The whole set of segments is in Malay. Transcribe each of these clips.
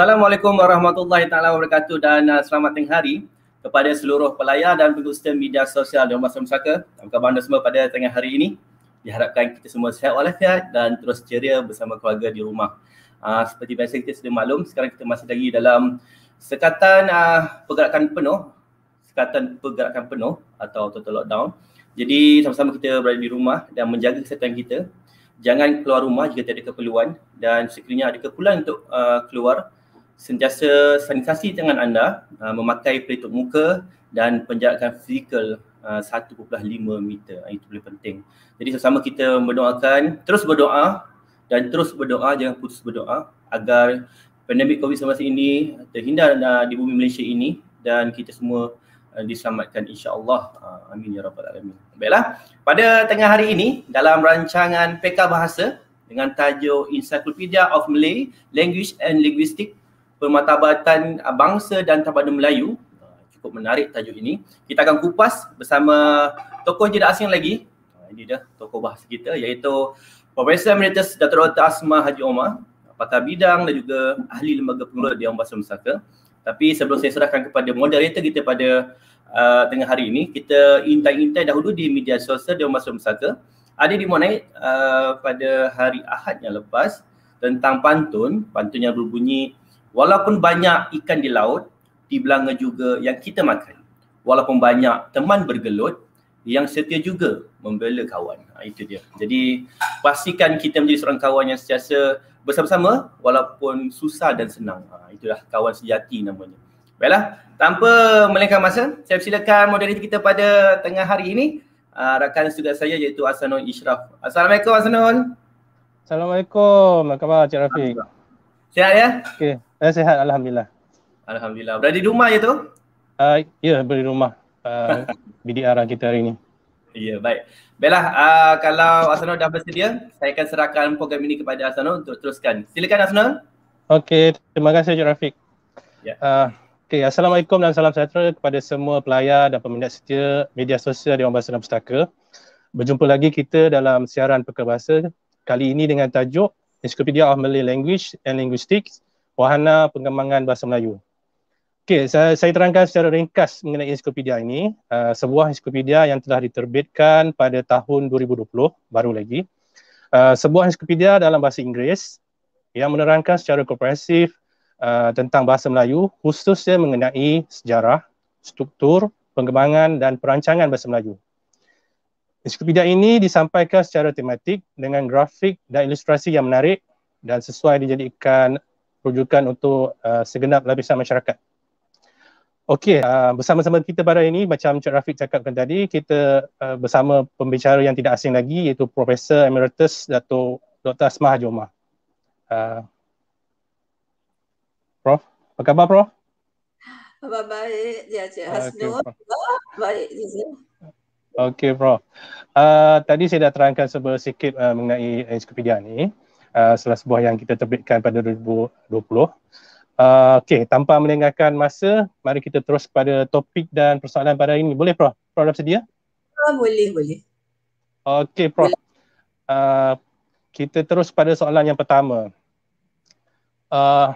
Assalamualaikum warahmatullahi taala wabarakatuh dan uh, selamat tengah hari kepada seluruh pelayar dan pengguna media sosial di Umar Samsaka. Apa khabar anda semua pada tengah hari ini? Diharapkan kita semua sihat walafiat dan terus ceria bersama keluarga di rumah. Uh, seperti biasa kita sudah maklum, sekarang kita masih lagi dalam sekatan uh, pergerakan penuh sekatan pergerakan penuh atau total lockdown. Jadi sama-sama kita berada di rumah dan menjaga kesihatan kita. Jangan keluar rumah jika tiada keperluan dan sekiranya ada keperluan untuk uh, keluar sentiasa sanitasi dengan anda uh, memakai pelitup muka dan penjagaan fizikal uh, 1.5 meter ah, itu boleh penting jadi sama-sama kita mendoakan terus berdoa dan terus berdoa jangan putus berdoa agar pandemik COVID-19 ini terhindar uh, di bumi Malaysia ini dan kita semua uh, diselamatkan insya-Allah. Ah, amin ya rabbal alamin. Baiklah, pada tengah hari ini dalam rancangan PK Bahasa dengan tajuk Encyclopedia of Malay Language and Linguistic Pemartabatan ah, Bangsa dan Tabadun Melayu. Ah, cukup menarik tajuk ini. Kita akan kupas bersama tokoh tidak asing lagi. Ah, ini dia tokoh bahasa kita iaitu Profesor Emeritus Dato' Dr. Asma Haji Omar, pakar bidang dan juga ahli lembaga pengelola di Ambasa Mesaka. Tapi sebelum saya serahkan kepada moderator kita pada uh, tengah hari ini, kita intai-intai dahulu di media sosial di Ambasa Mesaka. Ada di mana uh, pada hari Ahad yang lepas tentang pantun, pantun yang berbunyi walaupun banyak ikan di laut, di juga yang kita makan. Walaupun banyak teman bergelut, yang setia juga membela kawan. Ha, itu dia. Jadi pastikan kita menjadi seorang kawan yang sentiasa bersama-sama walaupun susah dan senang. Ha, itulah kawan sejati namanya. Baiklah, tanpa melengkap masa, saya silakan moderator kita pada tengah hari ini. Uh, rakan setugas saya iaitu Asanul Ishraf. Assalamualaikum Asanul. Assalamualaikum. Apa khabar Encik Rafiq? Sihat ya? Okey. Saya eh, sehat, alhamdulillah. Alhamdulillah. Berada di rumah ya tu? Uh, ya, berada di rumah. Uh, BDR lah kita hari ni. Ya, yeah, baik. Baiklah, uh, kalau Asanul dah bersedia, saya akan serahkan program ini kepada Asanul untuk teruskan. Silakan Asanul. Okey, terima kasih Cik Rafiq. Yeah. Uh, okay. Assalamualaikum dan salam sejahtera kepada semua pelayar dan peminat setia media sosial Dewan Bahasa dan Pustaka. Berjumpa lagi kita dalam siaran Pekerbahasa kali ini dengan tajuk Encyclopedia of Malay Language and Linguistics wahana pengembangan bahasa Melayu. Okey, saya, saya terangkan secara ringkas mengenai ensiklopedia ini, uh, sebuah ensiklopedia yang telah diterbitkan pada tahun 2020 baru lagi. Uh, sebuah ensiklopedia dalam bahasa Inggeris yang menerangkan secara komprehensif uh, tentang bahasa Melayu khususnya mengenai sejarah, struktur, pengembangan dan perancangan bahasa Melayu. Ensiklopedia ini disampaikan secara tematik dengan grafik dan ilustrasi yang menarik dan sesuai dijadikan rujukan untuk uh, segenap lapisan masyarakat. Okey, uh, bersama-sama kita pada ini macam Cik Rafiq cakapkan tadi, kita uh, bersama pembicara yang tidak asing lagi iaitu Profesor Emeritus Dato' Dr. Asmah Haji Omar. Uh, Prof, apa khabar Prof? Apa baik, ya Cik Hasnul. Baik, ya Okey, Prof. Uh, tadi saya dah terangkan sebesikit uh, mengenai ensiklopedia ni. Uh, Uh, salah sebuah yang kita terbitkan pada 2020. Uh, Okey, tanpa melengahkan masa, mari kita terus kepada topik dan persoalan pada hari ini. Boleh, Prof? Prof dah bersedia? Uh, ah, boleh, boleh. Okey, Prof. Boleh. Uh, kita terus kepada soalan yang pertama. Uh,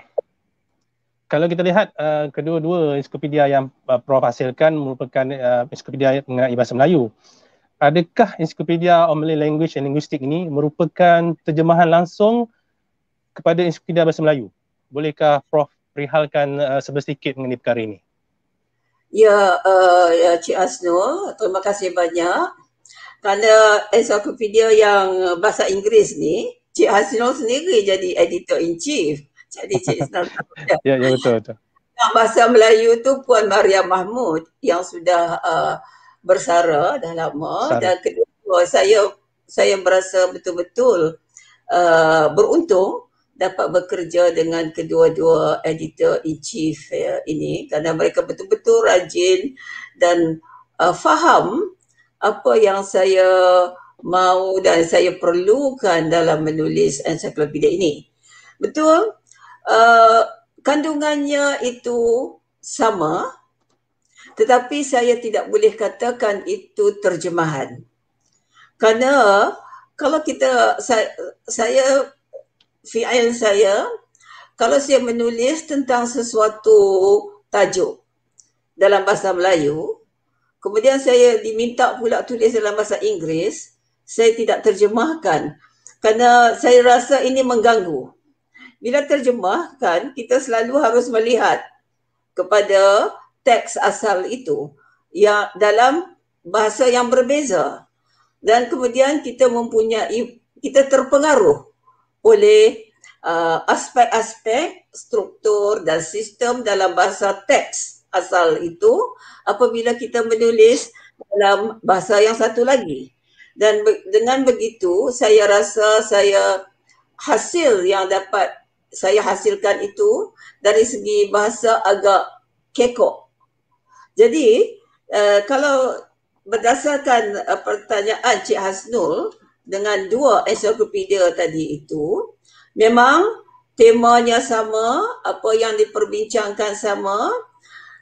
kalau kita lihat uh, kedua-dua enskopedia yang uh, Prof hasilkan merupakan uh, enciklopedia mengenai bahasa Melayu. Uh, adakah Encyclopedia of Malay Language and Linguistic ini merupakan terjemahan langsung kepada Encyclopedia Bahasa Melayu? Bolehkah Prof perihalkan uh, sebersikit mengenai perkara ini? Ya, uh, ya Cik Asnur, terima kasih banyak. Kerana Encyclopedia yang bahasa Inggeris ni, Cik Asnur sendiri jadi editor in chief. Jadi Cik Asnur. ya, ya betul betul. bahasa Melayu tu Puan Maria Mahmud yang sudah uh, bersara dah lama Sara. dan kedua saya saya merasa betul-betul uh, beruntung dapat bekerja dengan kedua-dua editor in chief ya, ini kerana mereka betul-betul rajin dan uh, faham apa yang saya mahu dan saya perlukan dalam menulis ensiklopedia ini. Betul? Uh, kandungannya itu sama tetapi saya tidak boleh katakan itu terjemahan karena kalau kita saya, saya fi'il saya kalau saya menulis tentang sesuatu tajuk dalam bahasa Melayu kemudian saya diminta pula tulis dalam bahasa Inggeris saya tidak terjemahkan kerana saya rasa ini mengganggu bila terjemahkan kita selalu harus melihat kepada teks asal itu ya dalam bahasa yang berbeza dan kemudian kita mempunyai kita terpengaruh oleh uh, aspek-aspek struktur dan sistem dalam bahasa teks asal itu apabila kita menulis dalam bahasa yang satu lagi dan be- dengan begitu saya rasa saya hasil yang dapat saya hasilkan itu dari segi bahasa agak kekok jadi uh, kalau berdasarkan uh, pertanyaan Cik Hasnul dengan dua encyclopedia tadi itu, memang temanya sama, apa yang diperbincangkan sama,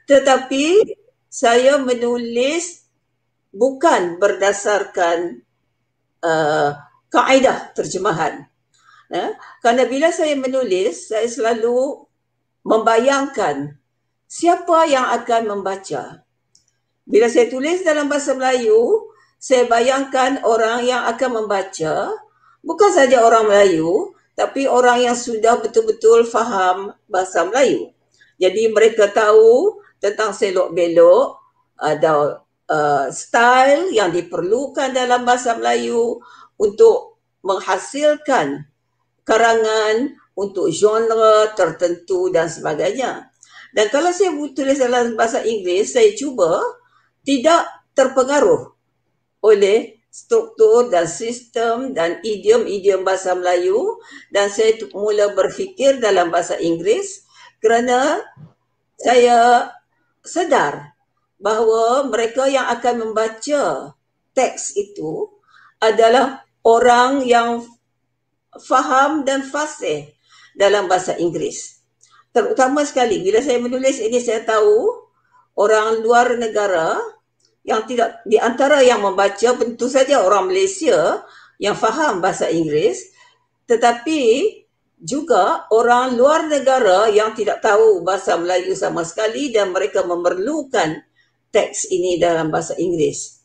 tetapi saya menulis bukan berdasarkan uh, kaedah terjemahan. Ya? Kerana bila saya menulis, saya selalu membayangkan siapa yang akan membaca? Bila saya tulis dalam bahasa Melayu, saya bayangkan orang yang akan membaca bukan saja orang Melayu, tapi orang yang sudah betul-betul faham bahasa Melayu. Jadi mereka tahu tentang selok belok ada uh, style yang diperlukan dalam bahasa Melayu untuk menghasilkan karangan untuk genre tertentu dan sebagainya. Dan kalau saya tulis dalam bahasa Inggeris, saya cuba tidak terpengaruh oleh struktur dan sistem dan idiom-idiom bahasa Melayu dan saya mula berfikir dalam bahasa Inggeris kerana saya sedar bahawa mereka yang akan membaca teks itu adalah orang yang faham dan fasih dalam bahasa Inggeris terutama sekali bila saya menulis ini saya tahu orang luar negara yang tidak di antara yang membaca tentu saja orang Malaysia yang faham bahasa Inggeris tetapi juga orang luar negara yang tidak tahu bahasa Melayu sama sekali dan mereka memerlukan teks ini dalam bahasa Inggeris.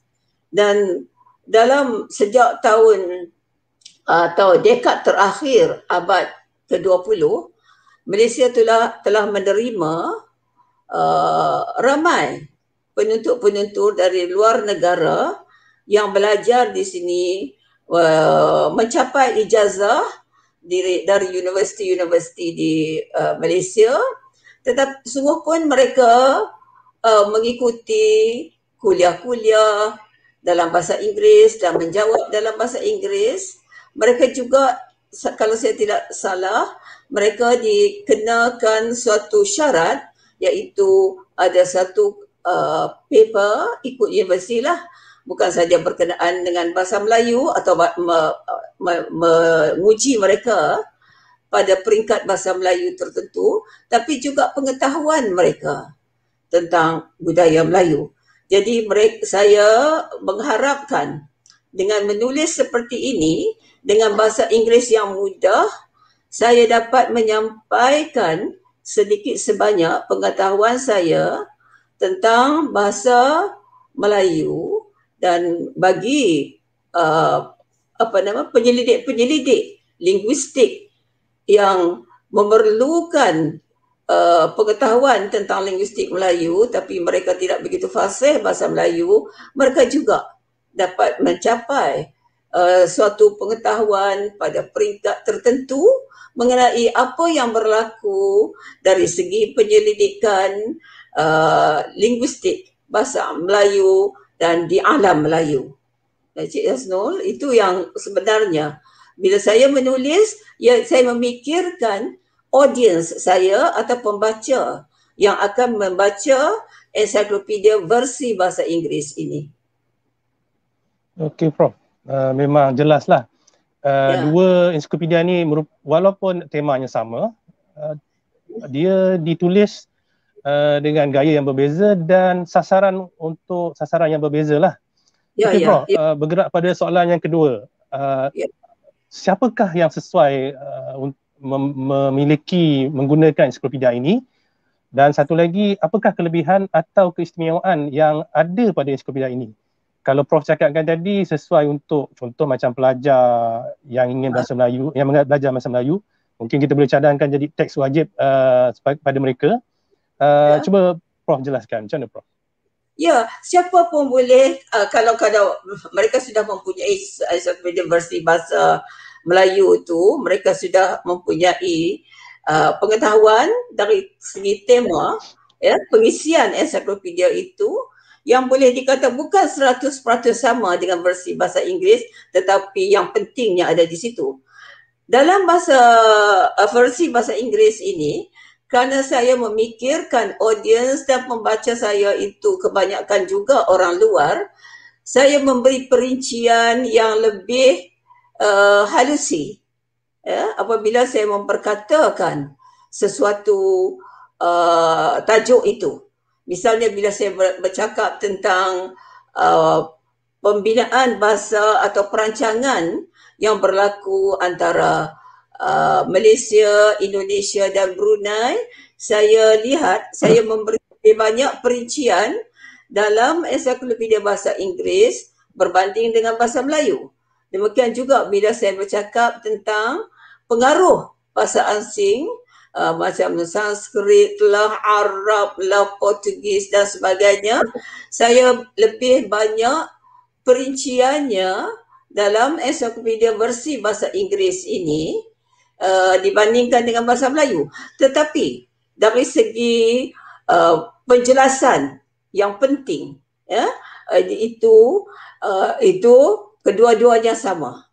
Dan dalam sejak tahun atau uh, dekad terakhir abad ke-20, Malaysia telah telah menerima uh, ramai penuntut-penuntut dari luar negara yang belajar di sini uh, mencapai ijazah dari dari universiti-universiti di uh, Malaysia tetap semua pun mereka uh, mengikuti kuliah-kuliah dalam bahasa Inggeris dan menjawab dalam bahasa Inggeris mereka juga kalau saya tidak salah mereka dikenakan suatu syarat iaitu ada satu uh, paper ikut universiti lah bukan saja berkenaan dengan bahasa Melayu atau menguji me, me, me, mereka pada peringkat bahasa Melayu tertentu tapi juga pengetahuan mereka tentang budaya Melayu. Jadi mereka, saya mengharapkan dengan menulis seperti ini dengan bahasa Inggeris yang mudah saya dapat menyampaikan sedikit sebanyak pengetahuan saya tentang bahasa Melayu dan bagi uh, apa nama penyelidik-penyelidik linguistik yang memerlukan uh, pengetahuan tentang linguistik Melayu tapi mereka tidak begitu fasih bahasa Melayu mereka juga dapat mencapai Eh, suatu pengetahuan pada peringkat tertentu mengenai apa yang berlaku dari segi penyelidikan uh, linguistik bahasa Melayu dan di alam Melayu. Eh, Cik Yasnul, itu yang sebenarnya bila saya menulis, ya, saya memikirkan audience saya atau pembaca yang akan membaca ensiklopedia versi bahasa Inggeris ini. Okey, Prof. Ah, memang jelaslah. Uh, ah, yeah. Dua ensiklopedia ni walaupun temanya sama, uh, dia ditulis uh, dengan gaya yang berbeza dan sasaran untuk sasaran yang berbezalah. Ya, yeah, ya. Okay, yeah, ya. yeah. uh, bergerak pada soalan yang kedua. Uh, yeah. Siapakah yang sesuai uh, mem- memiliki menggunakan ensiklopedia ini? Dan satu lagi, apakah kelebihan atau keistimewaan yang ada pada ensiklopedia ini? kalau Prof cakapkan tadi sesuai untuk contoh macam pelajar yang ingin bahasa Melayu, yang belajar bahasa Melayu, mungkin kita boleh cadangkan jadi teks wajib uh, pada mereka. Uh, yeah. Cuba Prof jelaskan macam mana Prof? Ya, siapa pun boleh uh, kalau kalau mereka sudah mempunyai satu versi bahasa Melayu itu, mereka sudah mempunyai uh, pengetahuan dari segi tema ya, pengisian ensiklopedia itu yang boleh dikata bukan 100% sama dengan versi bahasa Inggeris tetapi yang pentingnya ada di situ. Dalam bahasa uh, versi bahasa Inggeris ini kerana saya memikirkan audiens dan pembaca saya itu kebanyakan juga orang luar, saya memberi perincian yang lebih uh, halusi. Ya, apabila saya memperkatakan sesuatu uh, tajuk itu Misalnya bila saya bercakap tentang uh, pembinaan bahasa atau perancangan yang berlaku antara uh, Malaysia, Indonesia dan Brunei, saya lihat saya memberi lebih banyak perincian dalam ensiklopedia bahasa Inggeris berbanding dengan bahasa Melayu. Demikian juga bila saya bercakap tentang pengaruh bahasa asing uh, macam Sanskrit lah, Arab lah, Portugis dan sebagainya. Saya lebih banyak perinciannya dalam ensiklopedia versi bahasa Inggeris ini uh, dibandingkan dengan bahasa Melayu. Tetapi dari segi uh, penjelasan yang penting, ya, uh, itu uh, itu kedua-duanya sama.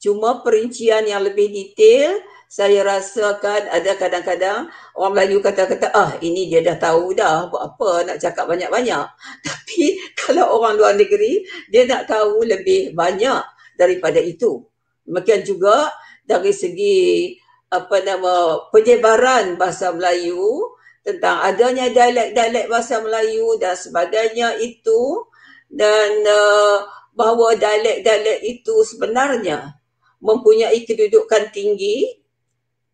Cuma perincian yang lebih detail saya rasakan ada kadang-kadang orang Melayu kata-kata, ah ini dia dah tahu dah buat apa nak cakap banyak-banyak. Tapi kalau orang luar negeri, dia nak tahu lebih banyak daripada itu. Demikian juga dari segi apa nama penyebaran bahasa Melayu tentang adanya dialek-dialek bahasa Melayu dan sebagainya itu dan uh, bahawa dialek-dialek itu sebenarnya mempunyai kedudukan tinggi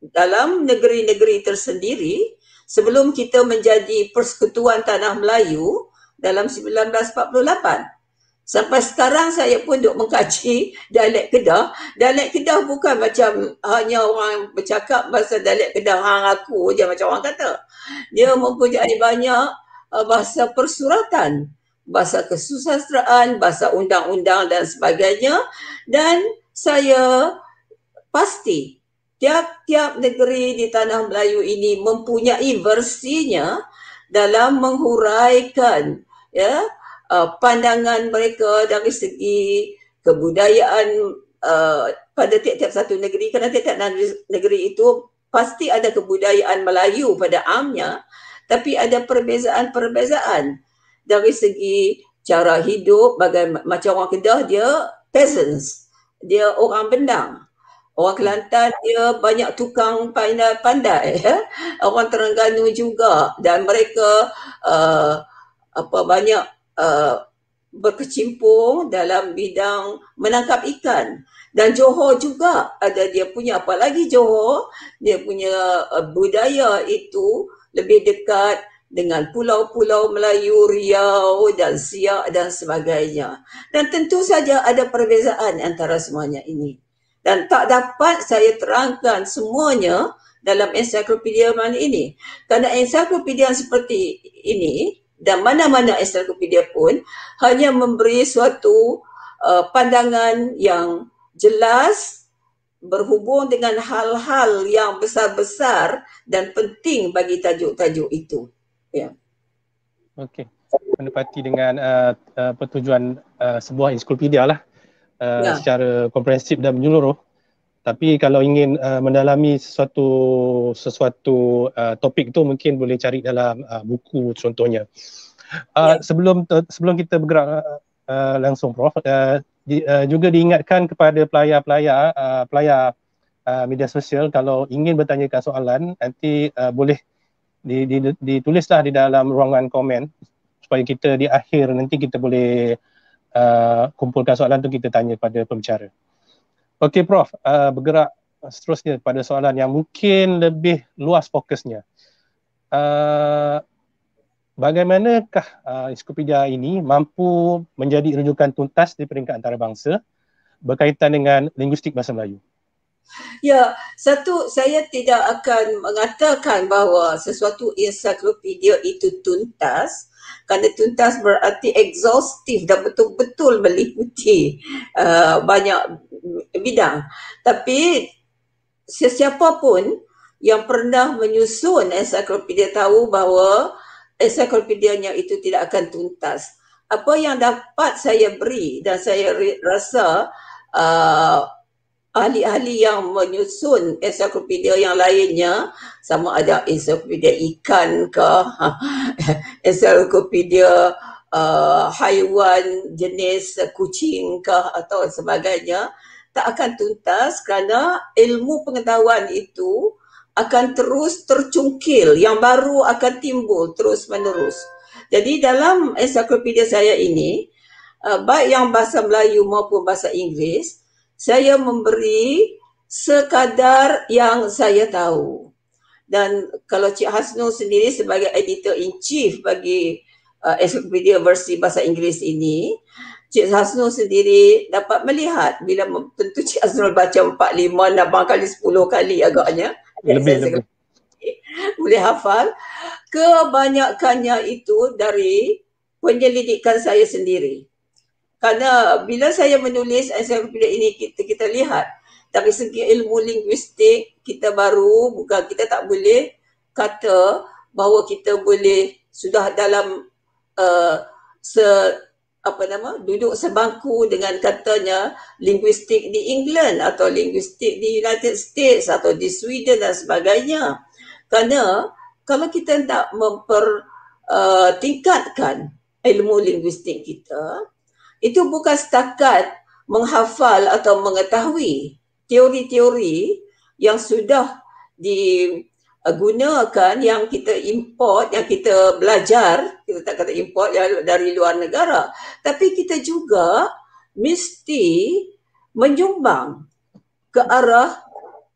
dalam negeri-negeri tersendiri sebelum kita menjadi Persekutuan Tanah Melayu dalam 1948. Sampai sekarang saya pun duk mengkaji dialek Kedah. Dialek Kedah bukan macam hanya orang bercakap bahasa dialek Kedah hang aku je macam orang kata. Dia mempunyai banyak uh, bahasa persuratan, bahasa kesusasteraan, bahasa undang-undang dan sebagainya dan saya pasti tiap-tiap negeri di tanah Melayu ini mempunyai versinya dalam menghuraikan ya uh, pandangan mereka dari segi kebudayaan uh, pada tiap-tiap satu negeri kerana tiap-tiap negeri itu pasti ada kebudayaan Melayu pada amnya tapi ada perbezaan-perbezaan dari segi cara hidup bagaimana macam orang Kedah dia peasants dia orang bendang Orang Kelantan dia banyak tukang pandai-pandai. Ya? Eh? Orang Terengganu juga dan mereka uh, apa banyak uh, berkecimpung dalam bidang menangkap ikan. Dan Johor juga ada dia punya apa lagi Johor dia punya budaya itu lebih dekat dengan pulau-pulau Melayu, Riau dan Siak dan sebagainya. Dan tentu saja ada perbezaan antara semuanya ini dan tak dapat saya terangkan semuanya dalam ensiklopedia mana ini. Karena ensiklopedia seperti ini dan mana-mana ensiklopedia pun hanya memberi suatu uh, pandangan yang jelas berhubung dengan hal-hal yang besar-besar dan penting bagi tajuk-tajuk itu. Ya. Yeah. Okey. Menepati dengan uh, uh, pertujuan uh, sebuah ensiklopedia lah uh, ya. secara komprehensif dan menyeluruh. Tapi kalau ingin uh, mendalami sesuatu sesuatu uh, topik tu mungkin boleh cari dalam uh, buku contohnya. Uh, ya. Sebelum sebelum kita bergerak uh, uh, langsung, Prof. Uh, di, uh, juga diingatkan kepada pelayar-pelayar uh, pelayar uh, media sosial kalau ingin bertanyakan soalan nanti uh, boleh di, di, ditulislah di dalam ruangan komen supaya kita di akhir nanti kita boleh Uh, kumpulkan soalan tu kita tanya kepada pembicara. Okey Prof, uh, bergerak seterusnya pada soalan yang mungkin lebih luas fokusnya. Uh, bagaimanakah uh, Enciklopedia ini mampu menjadi rujukan tuntas di peringkat antarabangsa berkaitan dengan linguistik bahasa Melayu? Ya, satu saya tidak akan mengatakan bahawa sesuatu ensiklopedia itu tuntas kerana tuntas berarti exhaustive dan betul-betul meliputi uh, banyak bidang. Tapi sesiapa pun yang pernah menyusun ensiklopedia tahu bahawa ensiklopedianya itu tidak akan tuntas. Apa yang dapat saya beri dan saya rasa uh, ahli-ahli yang menyusun ensiklopedia yang lainnya sama ada ensiklopedia ikan ke ensiklopedia uh, haiwan jenis kucing ke atau sebagainya tak akan tuntas kerana ilmu pengetahuan itu akan terus tercungkil yang baru akan timbul terus menerus jadi dalam ensiklopedia saya ini uh, baik yang bahasa Melayu maupun bahasa Inggeris saya memberi sekadar yang saya tahu. Dan kalau Cik Hasnu sendiri sebagai editor-in-chief bagi uh, Encyclopedia versi bahasa Inggeris ini, Cik Hasnu sendiri dapat melihat bila tentu Cik Hasnu baca 4, 5, 6 kali, 10 kali agaknya. Lebih, lebih. Boleh hafal. Kebanyakannya itu dari penyelidikan saya sendiri. Karena bila saya menulis ensiklopedia ini kita kita lihat dari segi ilmu linguistik kita baru bukan kita tak boleh kata bahawa kita boleh sudah dalam uh, se apa nama duduk sebangku dengan katanya linguistik di England atau linguistik di United States atau di Sweden dan sebagainya. Karena kalau kita tak mempertingkatkan eh, uh, ilmu linguistik kita, itu bukan setakat menghafal atau mengetahui teori-teori yang sudah digunakan yang kita import yang kita belajar kita tak kata import yang dari luar negara tapi kita juga mesti menyumbang ke arah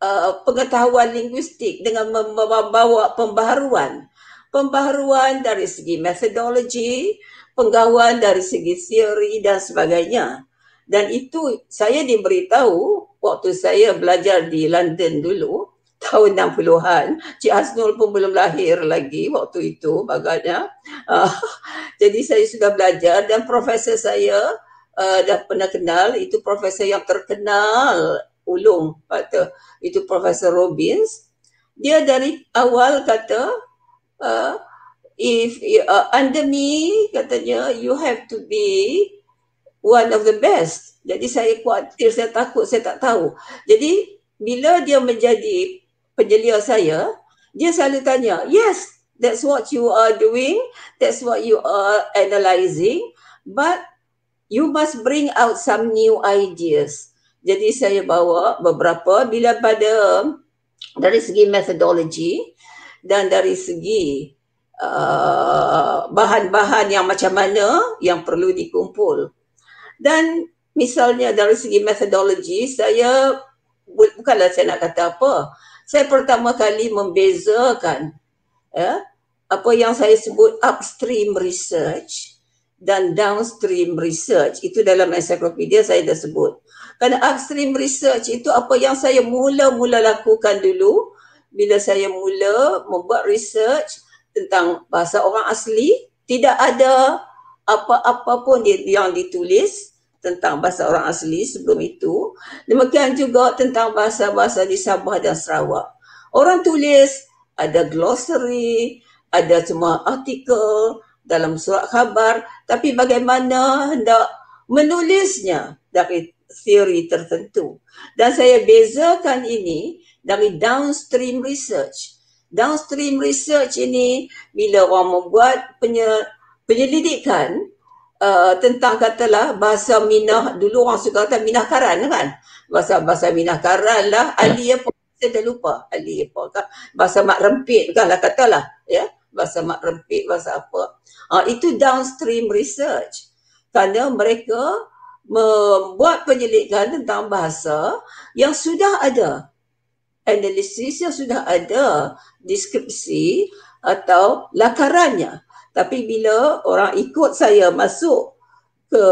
uh, pengetahuan linguistik dengan membawa pembaharuan pembaharuan dari segi metodologi penggawaan dari segi teori dan sebagainya. Dan itu saya diberitahu waktu saya belajar di London dulu, tahun 60-an. Cik Hasnul pun belum lahir lagi waktu itu bagaimana. Uh, ah, jadi saya sudah belajar dan profesor saya uh, dah pernah kenal, itu profesor yang terkenal ulung kata itu profesor Robbins dia dari awal kata uh, if uh, under me katanya you have to be one of the best jadi saya kuatir, saya takut saya tak tahu jadi bila dia menjadi penyelia saya dia selalu tanya yes that's what you are doing that's what you are analyzing but you must bring out some new ideas jadi saya bawa beberapa bila pada dari segi methodology dan dari segi Uh, bahan-bahan yang macam mana yang perlu dikumpul. Dan misalnya dari segi metodologi, saya bukanlah saya nak kata apa. Saya pertama kali membezakan ya, apa yang saya sebut upstream research dan downstream research. Itu dalam encyclopedia saya dah sebut. Kerana upstream research itu apa yang saya mula-mula lakukan dulu bila saya mula membuat research tentang bahasa orang asli tidak ada apa-apa pun yang ditulis tentang bahasa orang asli sebelum itu demikian juga tentang bahasa-bahasa di Sabah dan Sarawak orang tulis ada glossary ada semua artikel dalam surat khabar tapi bagaimana hendak menulisnya dari teori tertentu dan saya bezakan ini dari downstream research downstream research ini bila orang membuat penyelidikan uh, tentang katalah bahasa Minah dulu orang suka kata Minah Karan kan bahasa bahasa Minah Karan lah ahli ya. apa saya dah lupa ahli apa kan? bahasa mak rempit kan lah katalah ya bahasa mak rempit bahasa apa uh, itu downstream research kerana mereka membuat penyelidikan tentang bahasa yang sudah ada analisis yang sudah ada deskripsi atau lakarannya. Tapi bila orang ikut saya masuk ke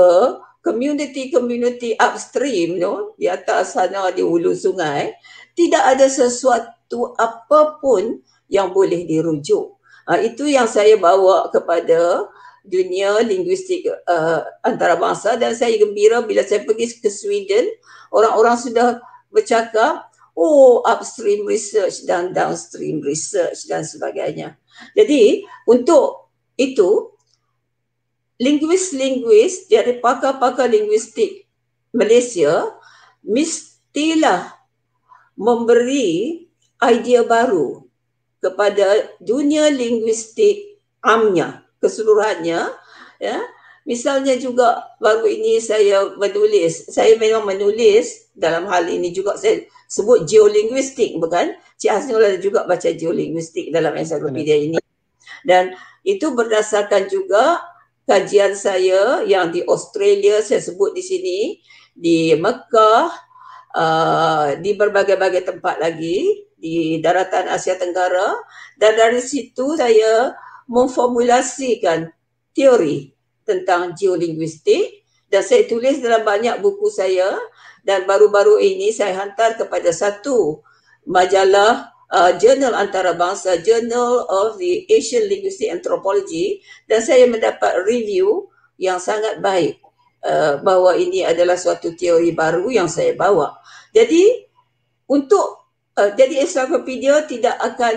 community-community upstream no, di atas sana di hulu sungai, tidak ada sesuatu apapun yang boleh dirujuk. Ha, itu yang saya bawa kepada dunia linguistik uh, antarabangsa dan saya gembira bila saya pergi ke Sweden, orang-orang sudah bercakap oh upstream research dan downstream research dan sebagainya. Jadi untuk itu linguis-linguis dari pakar-pakar linguistik Malaysia mestilah memberi idea baru kepada dunia linguistik amnya keseluruhannya ya Misalnya juga baru ini saya menulis, saya memang menulis dalam hal ini juga saya sebut geolinguistik bukan? Cik Hasnul ada juga baca geolinguistik dalam ensiklopedia ini. Dan itu berdasarkan juga kajian saya yang di Australia saya sebut di sini, di Mekah, uh, di berbagai-bagai tempat lagi di daratan Asia Tenggara dan dari situ saya memformulasikan teori tentang geolinguistik dan saya tulis dalam banyak buku saya dan baru-baru ini saya hantar kepada satu majalah uh, Journal Antarabangsa Journal of the Asian Linguistic Anthropology dan saya mendapat review yang sangat baik uh, bahawa ini adalah suatu teori baru yang saya bawa. Jadi untuk uh, jadi encyclopedia tidak akan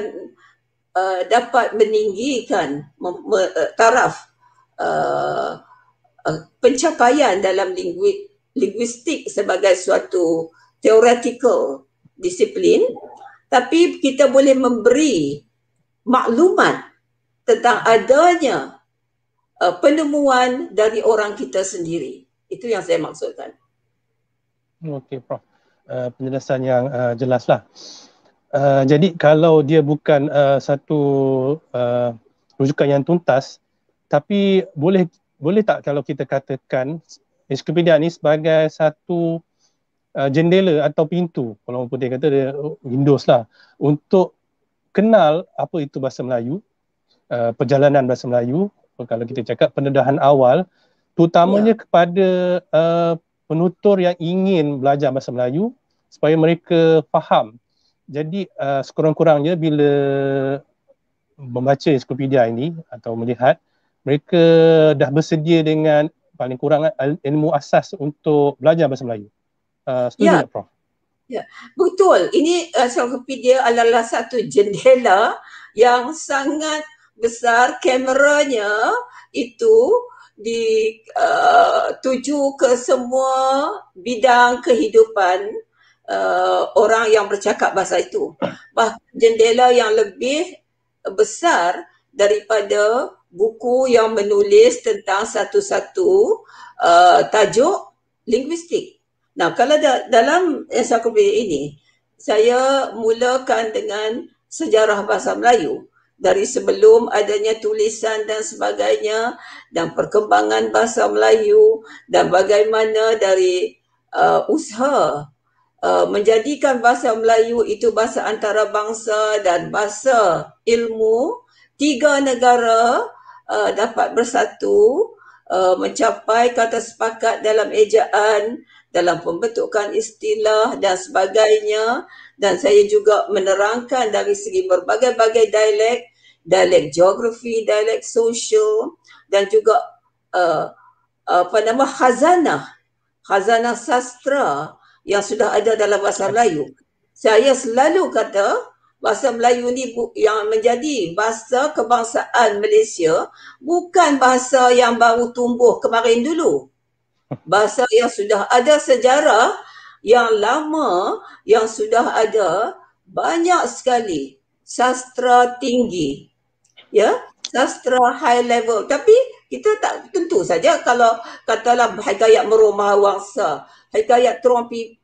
uh, dapat meninggikan mem- me- taraf uh, uh, pencapaian dalam lingu- linguistik sebagai suatu teoretikal disiplin tapi kita boleh memberi maklumat tentang adanya uh, penemuan dari orang kita sendiri itu yang saya maksudkan okey prof uh, penjelasan yang uh, jelaslah Uh, jadi kalau dia bukan uh, satu uh, rujukan yang tuntas, tapi boleh boleh tak kalau kita katakan ensiklopedia ni sebagai satu uh, jendela atau pintu kalau orang putih kata dia oh, windows lah untuk kenal apa itu bahasa Melayu uh, perjalanan bahasa Melayu kalau kita cakap pendedahan awal terutamanya yeah. kepada uh, penutur yang ingin belajar bahasa Melayu supaya mereka faham jadi uh, sekurang-kurangnya bila membaca ensiklopedia ini atau melihat mereka dah bersedia dengan paling kurang ilmu asas untuk belajar bahasa Melayu. Uh, setuju ya. tak Prof? Ya, betul. Ini ah, Encyclopedia uh, adalah satu jendela yang sangat besar kameranya itu di uh, tuju ke semua bidang kehidupan uh, orang yang bercakap bahasa itu. Bah jendela yang lebih besar daripada buku yang menulis tentang satu-satu uh, tajuk linguistik. Nah, kalau da- dalam ensiklopedia ini, saya mulakan dengan sejarah bahasa Melayu dari sebelum adanya tulisan dan sebagainya dan perkembangan bahasa Melayu dan bagaimana dari uh, usaha uh, menjadikan bahasa Melayu itu bahasa antarabangsa dan bahasa ilmu tiga negara uh, dapat bersatu uh, mencapai kata sepakat dalam ejaan dalam pembentukan istilah dan sebagainya dan saya juga menerangkan dari segi berbagai-bagai dialek dialek geografi dialek sosial dan juga uh, apa nama khazanah khazanah sastra yang sudah ada dalam bahasa Melayu saya selalu kata bahasa Melayu ni yang menjadi bahasa kebangsaan Malaysia bukan bahasa yang baru tumbuh kemarin dulu. Bahasa yang sudah ada sejarah yang lama yang sudah ada banyak sekali sastra tinggi. Ya, sastra high level. Tapi kita tak tentu saja kalau katalah hikayat merumah wangsa, hikayat terompi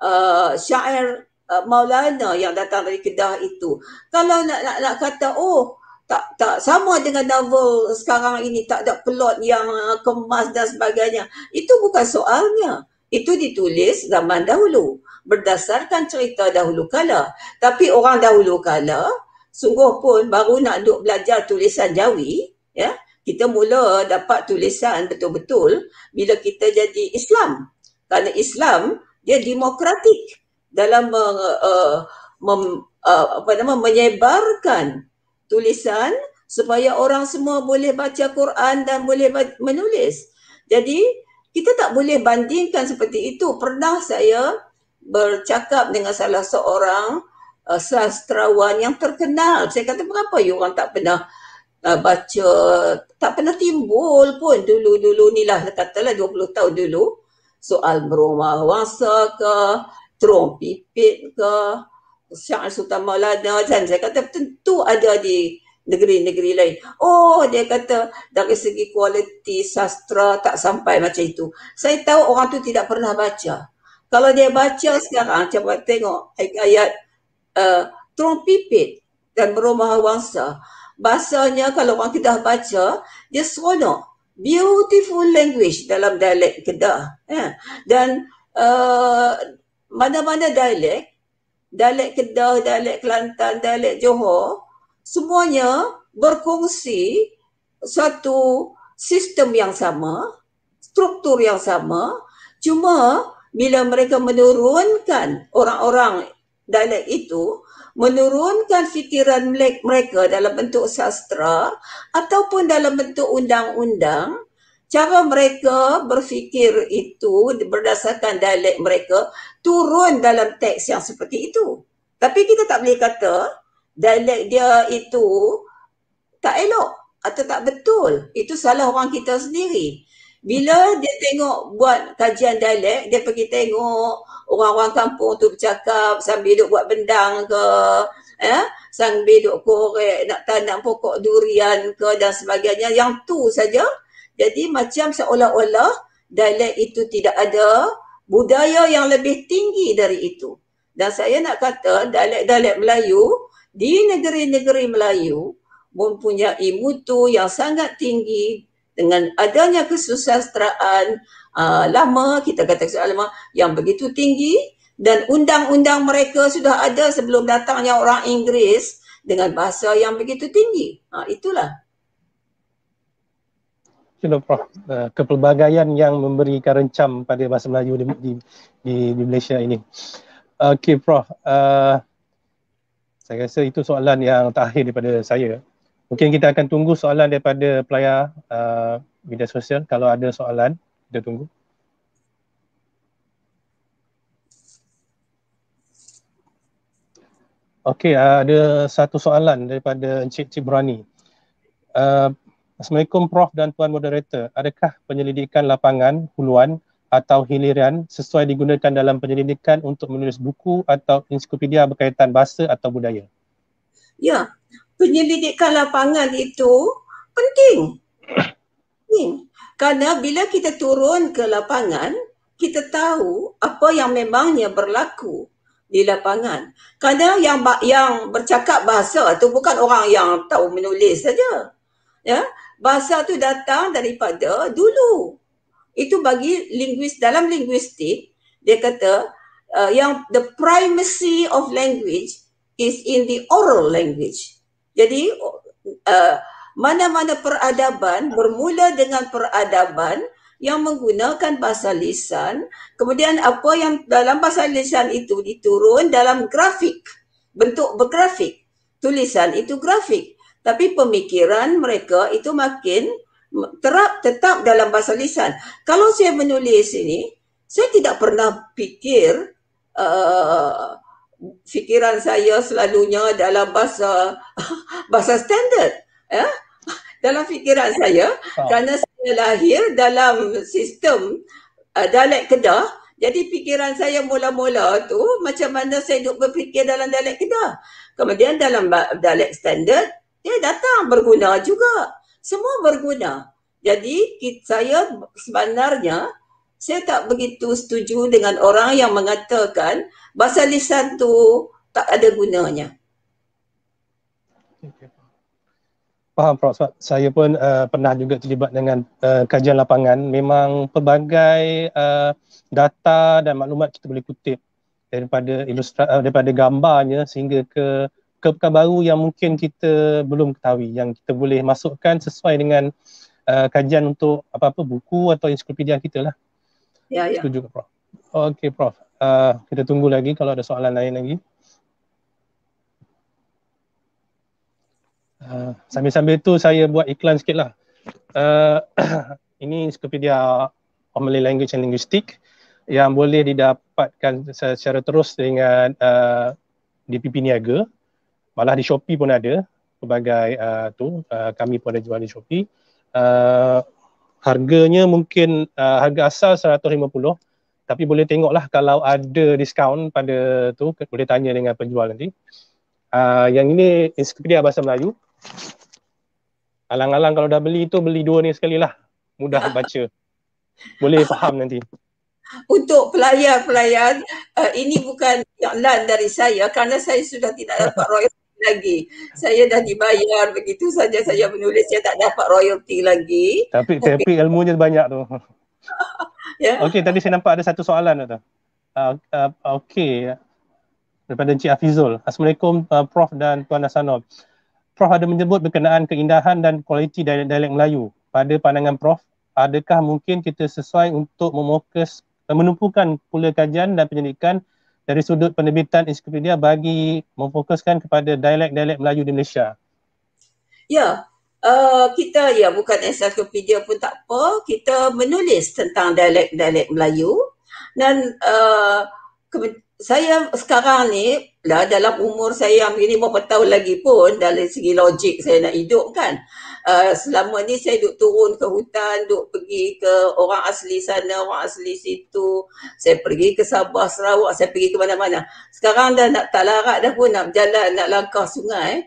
uh, syair uh, Maulana yang datang dari Kedah itu. Kalau nak nak, nak kata oh tak tak sama dengan novel sekarang ini tak ada plot yang eh, kemas dan sebagainya. Itu bukan soalnya. Itu ditulis zaman dahulu berdasarkan cerita dahulu kala. Tapi orang dahulu kala sungguh pun baru nak duk belajar tulisan Jawi, ya. Kita mula dapat tulisan betul-betul bila kita jadi Islam. Kerana Islam dia demokratik dalam meng, uh, uh, mem, uh, apa nama menyebarkan tulisan supaya orang semua boleh baca Quran dan boleh menulis. Jadi kita tak boleh bandingkan seperti itu. Pernah saya bercakap dengan salah seorang uh, sastrawan yang terkenal. Saya kata mengapa you orang tak pernah uh, baca, tak pernah timbul pun dulu-dulu ni lah katalah 20 tahun dulu. Soal berumah wangsa ke, strong pipit ke Syah Sultan Maulana dan saya kata tentu ada di negeri-negeri lain. Oh dia kata dari segi kualiti sastra tak sampai macam itu. Saya tahu orang tu tidak pernah baca. Kalau dia baca sekarang cuba tengok ayat-ayat uh, eh, Trump pipit dan berumah wangsa. Bahasanya kalau orang kita baca dia seronok. Beautiful language dalam dialek Kedah. Eh? Dan uh, mana-mana dialek, dialek Kedah, dialek Kelantan, dialek Johor, semuanya berkongsi satu sistem yang sama, struktur yang sama, cuma bila mereka menurunkan orang-orang dialek itu, menurunkan fikiran mereka dalam bentuk sastra ataupun dalam bentuk undang-undang, cara mereka berfikir itu berdasarkan dialek mereka turun dalam teks yang seperti itu. Tapi kita tak boleh kata dialek dia itu tak elok atau tak betul. Itu salah orang kita sendiri. Bila dia tengok buat kajian dialek, dia pergi tengok orang-orang kampung tu bercakap sambil duduk buat bendang ke, eh? sambil duduk korek, nak tanam pokok durian ke dan sebagainya. Yang tu saja jadi macam seolah-olah dialek itu tidak ada budaya yang lebih tinggi dari itu. Dan saya nak kata dialek-dialek Melayu di negeri-negeri Melayu mempunyai mutu yang sangat tinggi dengan adanya kesusastraan uh, lama, kita kata kesusastraan lama yang begitu tinggi dan undang-undang mereka sudah ada sebelum datangnya orang Inggeris dengan bahasa yang begitu tinggi. Ha, itulah itulah Prof. Uh, kepelbagaian yang memberi rencam pada bahasa Melayu di, di, di, di Malaysia ini. Okay, Prof. Uh, saya rasa itu soalan yang terakhir daripada saya. Mungkin kita akan tunggu soalan daripada pelayar uh, media sosial. Kalau ada soalan, kita tunggu. Okey, uh, ada satu soalan daripada Encik Cik Burani. Uh, Assalamualaikum Prof dan Tuan Moderator. Adakah penyelidikan lapangan, huluan atau hiliran sesuai digunakan dalam penyelidikan untuk menulis buku atau ensiklopedia berkaitan bahasa atau budaya? Ya, penyelidikan lapangan itu penting. penting. Karena bila kita turun ke lapangan, kita tahu apa yang memangnya berlaku di lapangan. Karena yang yang bercakap bahasa itu bukan orang yang tahu menulis saja. Ya, bahasa tu datang daripada dulu. Itu bagi linguist dalam linguistik dia kata uh, yang the primacy of language is in the oral language. Jadi uh, mana-mana peradaban bermula dengan peradaban yang menggunakan bahasa lisan, kemudian apa yang dalam bahasa lisan itu diturun dalam grafik, bentuk bergrafik. Tulisan itu grafik tapi pemikiran mereka itu makin terap tetap dalam bahasa lisan. Kalau saya menulis ini, saya tidak pernah fikir uh, fikiran saya selalunya dalam bahasa bahasa standard. Ya? Dalam fikiran saya, oh. kerana saya lahir dalam sistem uh, dialek kedah, jadi fikiran saya mula-mula tu macam mana saya duduk berfikir dalam dialek kedah. Kemudian dalam dialek standard, Ya, datang berguna juga. Semua berguna. Jadi saya sebenarnya saya tak begitu setuju dengan orang yang mengatakan bahasa lisan tu tak ada gunanya. Faham Prof. Sebab saya pun uh, pernah juga terlibat dengan uh, kajian lapangan. Memang pelbagai uh, data dan maklumat kita boleh kutip daripada uh, daripada gambarnya sehingga ke perkara baru yang mungkin kita belum ketahui yang kita boleh masukkan sesuai dengan uh, kajian untuk apa-apa buku atau ensiklopedia kita lah. Ya, ya. Setuju ke Prof? Okey Prof. Uh, kita tunggu lagi kalau ada soalan lain lagi. Uh, sambil-sambil tu saya buat iklan sikit lah. Uh, ini ensiklopedia Malay Language and Linguistic yang boleh didapatkan secara terus dengan uh, DPP Niaga malah di Shopee pun ada pelbagai uh, tu uh, kami pun ada jual di Shopee uh, harganya mungkin uh, harga asal 150 tapi boleh tengoklah kalau ada diskaun pada tu boleh tanya dengan penjual nanti uh, yang ini Encyclopedia Bahasa Melayu alang-alang kalau dah beli tu beli dua ni sekali lah mudah baca boleh faham nanti untuk pelayan-pelayan uh, ini bukan yang iklan dari saya kerana saya sudah tidak dapat royalty lagi. Saya dah dibayar begitu saja saya menulis saya tak dapat royalty lagi. Tapi tapi, tapi ilmunya banyak tu. ya. Yeah. Okey, tadi saya nampak ada satu soalan tu. Uh, uh, Okey. Daripada Encik Afizul. Assalamualaikum uh, Prof dan Tuan Hasanov. Prof ada menyebut berkenaan keindahan dan kualiti dialek, dialek Melayu. Pada pandangan Prof, adakah mungkin kita sesuai untuk memokus eh, menumpukan pula kajian dan penyelidikan dari sudut penerbitan ensiklopedia bagi memfokuskan kepada dialek-dialek Melayu di Malaysia? Ya, uh, kita ya bukan ensiklopedia pun tak apa, kita menulis tentang dialek-dialek Melayu dan uh, saya sekarang ni dah dalam umur saya yang ini berapa tahun lagi pun dari segi logik saya nak hidup kan. Uh, selama ni saya duk turun ke hutan, duk pergi ke orang asli sana, orang asli situ. Saya pergi ke Sabah, Sarawak, saya pergi ke mana-mana. Sekarang dah nak tak larat dah pun nak berjalan, nak langkah sungai.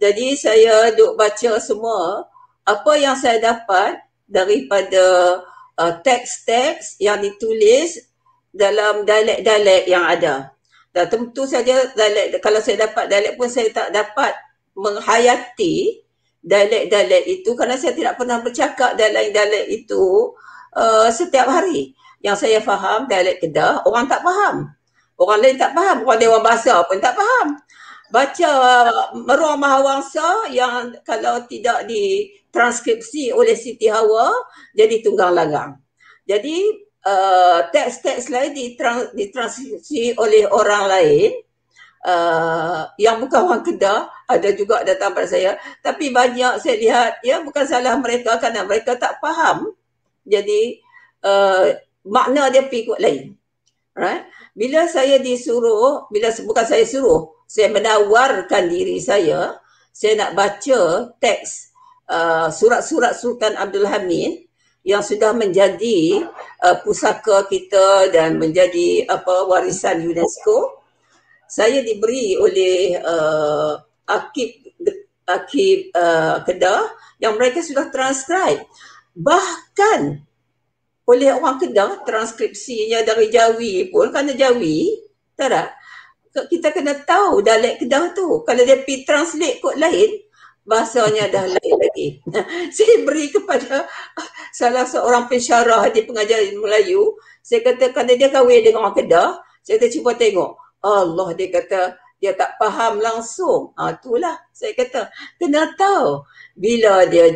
Jadi saya duk baca semua apa yang saya dapat daripada uh, teks-teks yang ditulis dalam dialek-dialek yang ada. Dan tentu saja dialek kalau saya dapat dialek pun saya tak dapat menghayati dialek-dialek itu kerana saya tidak pernah bercakap dialek-dialek itu uh, setiap hari. Yang saya faham dialek Kedah, orang tak faham. Orang lain tak faham. Orang Dewan Bahasa pun tak faham. Baca meruah mahawangsa yang kalau tidak ditranskripsi oleh Siti Hawa, jadi tunggang lagang. Jadi uh, teks-teks lain ditranskripsi oleh orang lain, Eh, yang bukan orang Kedah ada juga datang pada saya tapi banyak saya lihat ya bukan salah mereka kerana mereka tak faham jadi uh, makna dia pergi lain right bila saya disuruh bila bukan saya suruh saya menawarkan diri saya saya nak baca teks uh, surat-surat Sultan Abdul Hamid yang sudah menjadi uh, pusaka kita dan menjadi apa warisan UNESCO saya diberi oleh uh, akib akib uh, kedah yang mereka sudah transcribe bahkan oleh orang kedah transkripsinya dari jawi pun kerana jawi tak tak kita kena tahu dialek kedah tu kalau dia pergi translate kot lain bahasanya dah lain lagi saya beri kepada salah seorang pensyarah di pengajian Melayu saya kata kerana dia kahwin dengan orang kedah saya kata cuba tengok Allah dia kata dia tak faham langsung. Ha, itulah saya kata. Kena tahu bila dia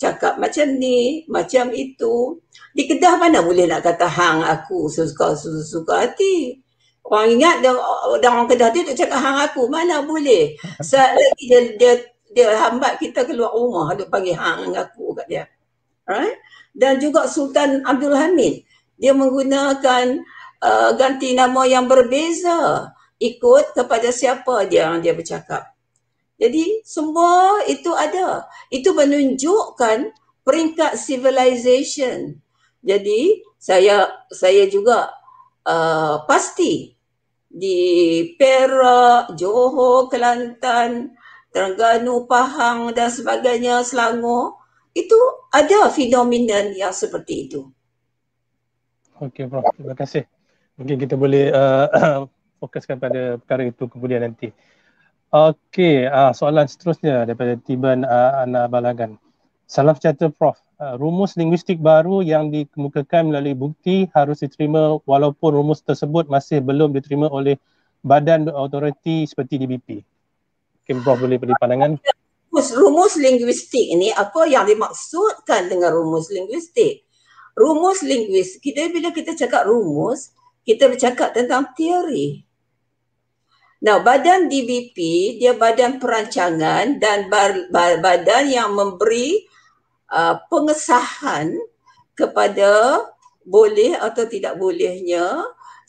cakap macam ni, macam itu. Di kedah mana boleh nak kata hang aku suka-suka hati. Orang ingat dia, orang kedah dia tak cakap hang aku. Mana boleh. Saat lagi dia, dia, dia hambat kita keluar rumah. Dia panggil hang aku kat dia. Right? Dan juga Sultan Abdul Hamid. Dia menggunakan uh, ganti nama yang berbeza ikut kepada siapa dia dia bercakap. Jadi semua itu ada. Itu menunjukkan peringkat civilization. Jadi saya saya juga uh, pasti di Perak, Johor, Kelantan, Terengganu, Pahang dan sebagainya, Selangor, itu ada fenomena yang seperti itu. Okey, Prof. Terima kasih mungkin kita boleh uh, fokuskan pada perkara itu kemudian nanti. Okey, uh, soalan seterusnya daripada Tiban uh, Ana Balagan. Salam sejahtera Prof. Uh, rumus linguistik baru yang dikemukakan melalui bukti harus diterima walaupun rumus tersebut masih belum diterima oleh badan autoriti seperti DBP. Mungkin Prof boleh beri pandangan. Rumus, rumus linguistik ini apa yang dimaksudkan dengan rumus linguistik? Rumus linguistik, kita bila kita cakap rumus, kita bercakap tentang teori. Now, badan DBP, dia badan perancangan dan badan yang memberi uh, pengesahan kepada boleh atau tidak bolehnya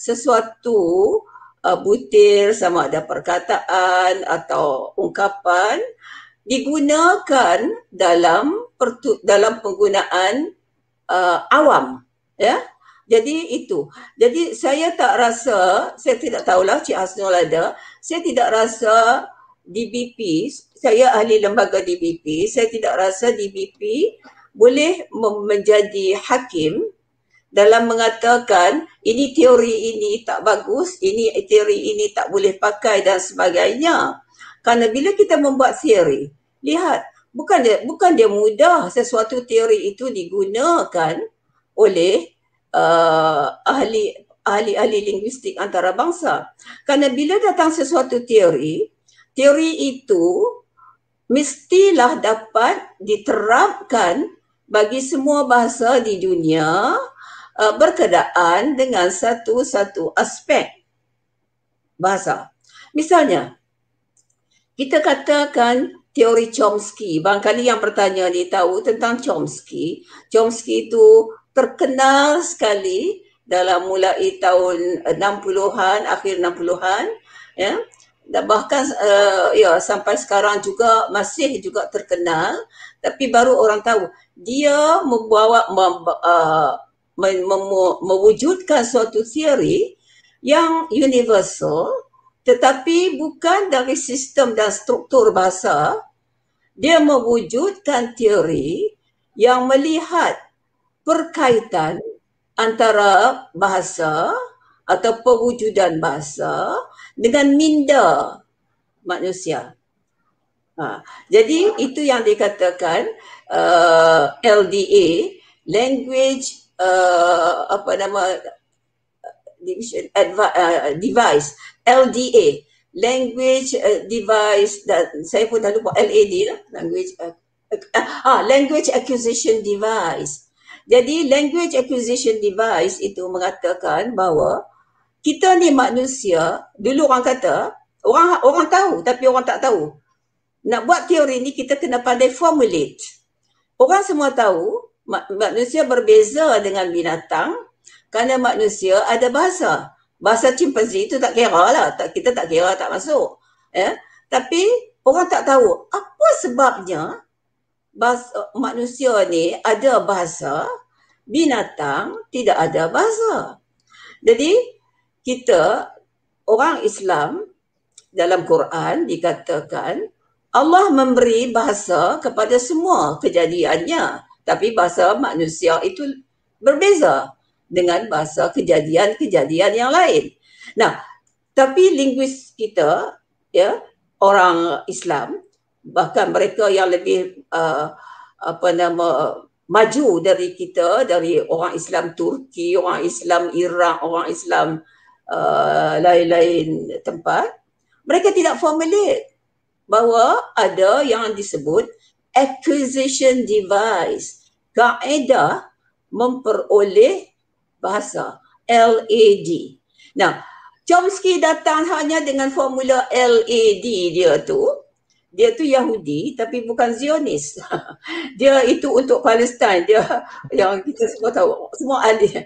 sesuatu uh, butir sama ada perkataan atau ungkapan digunakan dalam dalam penggunaan uh, awam ya jadi itu. Jadi saya tak rasa, saya tidak tahulah Cik Hasnul ada, saya tidak rasa DBP, saya ahli lembaga DBP, saya tidak rasa DBP boleh menjadi hakim dalam mengatakan ini teori ini tak bagus, ini teori ini tak boleh pakai dan sebagainya. Karena bila kita membuat teori, lihat bukan dia bukan dia mudah sesuatu teori itu digunakan oleh Uh, ahli ahli-ahli linguistik antarabangsa. Karena bila datang sesuatu teori, teori itu mestilah dapat diterapkan bagi semua bahasa di dunia uh, berkedaan dengan satu-satu aspek bahasa. Misalnya, kita katakan teori Chomsky. Barangkali yang bertanya ni tahu tentang Chomsky. Chomsky itu terkenal sekali dalam mulai tahun 60-an eh, akhir 60-an ya dan bahkan uh, ya sampai sekarang juga masih juga terkenal tapi baru orang tahu dia membawa mem, uh, eh, mem, mem, mewujudkan suatu teori yang universal tetapi bukan dari sistem dan struktur bahasa dia mewujudkan teori yang melihat perkaitan antara bahasa atau perwujudan bahasa dengan minda manusia. Ha. Jadi itu yang dikatakan uh, LDA, language uh, apa nama division uh, device LDA, language uh, device dan saya pun dah lupa LAD lah, language uh, uh, uh, ah language acquisition device. Jadi language acquisition device itu mengatakan bahawa kita ni manusia, dulu orang kata, orang orang tahu tapi orang tak tahu. Nak buat teori ni kita kena pandai formulate. Orang semua tahu manusia berbeza dengan binatang kerana manusia ada bahasa. Bahasa chimpanzee itu tak kira lah. Tak, kita tak kira, tak masuk. Eh? Tapi orang tak tahu apa sebabnya bahasa, manusia ni ada bahasa, binatang tidak ada bahasa. Jadi kita orang Islam dalam Quran dikatakan Allah memberi bahasa kepada semua kejadiannya. Tapi bahasa manusia itu berbeza dengan bahasa kejadian-kejadian yang lain. Nah, tapi linguis kita, ya, orang Islam bahkan mereka yang lebih uh, apa nama maju dari kita dari orang Islam Turki, orang Islam Iraq, orang Islam uh, lain-lain tempat. Mereka tidak formulate bahawa ada yang disebut acquisition device, kaedah memperoleh bahasa LAD. Nah, Chomsky datang hanya dengan formula LAD dia tu, dia tu Yahudi tapi bukan Zionis. dia itu untuk Palestin. Dia yang kita semua tahu semua ada. Uh,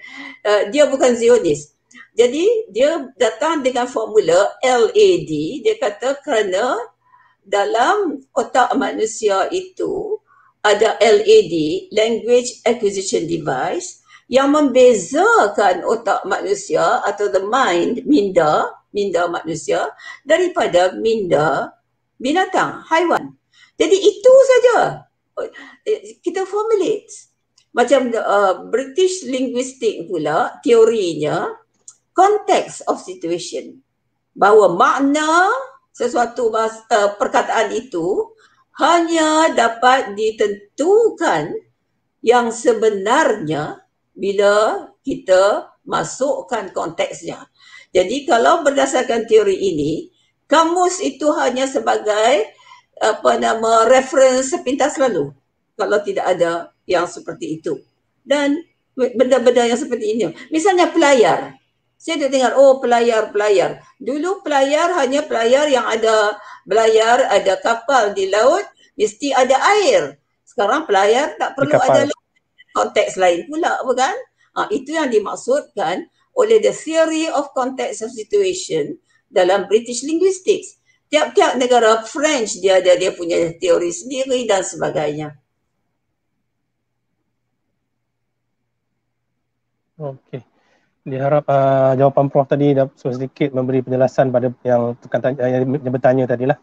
eh, dia bukan Zionis. Jadi dia datang dengan formula LAD. Dia kata kerana dalam otak manusia itu ada LAD, Language Acquisition Device, yang membezakan otak manusia atau the mind, minda, minda manusia daripada minda binatang, haiwan. Jadi itu saja kita formulate. Macam uh, British linguistic pula teorinya context of situation. Bahawa makna sesuatu bahasa, uh, perkataan itu hanya dapat ditentukan yang sebenarnya bila kita masukkan konteksnya. Jadi kalau berdasarkan teori ini, kamus itu hanya sebagai apa nama reference sepintas lalu kalau tidak ada yang seperti itu dan benda-benda yang seperti ini misalnya pelayar saya ada dengar oh pelayar pelayar dulu pelayar hanya pelayar yang ada belayar ada kapal di laut mesti ada air sekarang pelayar tak perlu ada konteks lain pula bukan ha, itu yang dimaksudkan oleh the theory of context of situation dalam British Linguistics. Tiap-tiap negara French dia ada dia punya teori sendiri dan sebagainya. Okey. Diharap uh, jawapan Prof tadi dapat sedikit memberi penjelasan pada yang tukang tanya, yang, yang bertanya tadilah.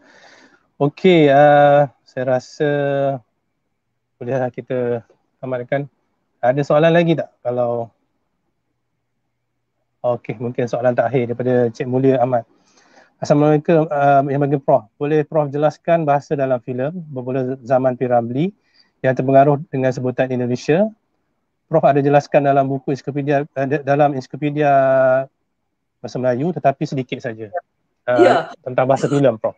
Okey, uh, saya rasa bolehlah kita amalkan. Ada soalan lagi tak? Kalau Okey, mungkin soalan terakhir daripada Cik Mulia Ahmad. Assalamualaikum um, yang bagi Prof. Boleh Prof jelaskan bahasa dalam filem bermula zaman Piramli yang terpengaruh dengan sebutan Indonesia? Prof ada jelaskan dalam buku enciklopedia eh, dalam enciklopedia bahasa Melayu tetapi sedikit saja. Uh, ya. tentang bahasa filem Prof.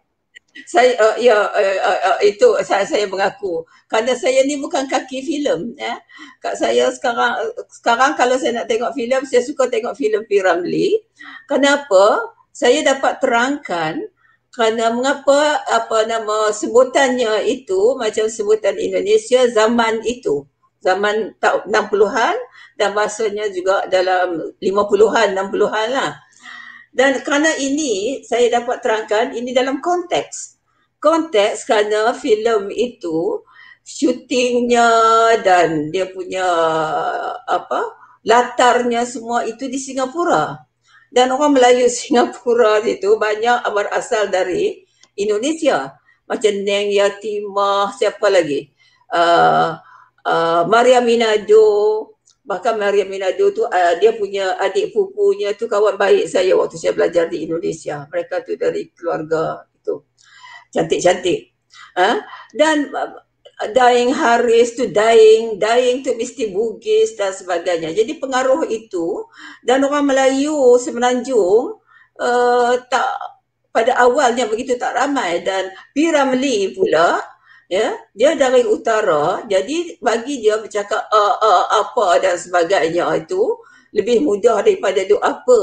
Saya uh, ya uh, uh, uh itu saya saya mengaku kerana saya ni bukan kaki filem ya. Eh. Kak saya sekarang uh, sekarang kalau saya nak tengok filem saya suka tengok filem Piramli. Kenapa? saya dapat terangkan kerana mengapa apa nama sebutannya itu macam sebutan Indonesia zaman itu zaman 60-an dan bahasanya juga dalam 50-an 60-an lah dan kerana ini saya dapat terangkan ini dalam konteks konteks kerana filem itu syutingnya dan dia punya apa latarnya semua itu di Singapura dan orang Melayu Singapura itu banyak berasal dari Indonesia macam Neng Yatimah siapa lagi uh, uh, Maria Minado bahkan Maria Minado tu uh, dia punya adik pupunya tu kawan baik saya waktu saya belajar di Indonesia mereka tu dari keluarga itu cantik-cantik ha? dan dying Haris tu dying, dying tu mesti Bugis dan sebagainya. Jadi pengaruh itu dan orang Melayu semenanjung uh, tak pada awalnya begitu tak ramai dan Piramli pula ya dia dari utara jadi bagi dia bercakap uh, uh, apa dan sebagainya itu lebih mudah daripada doa apa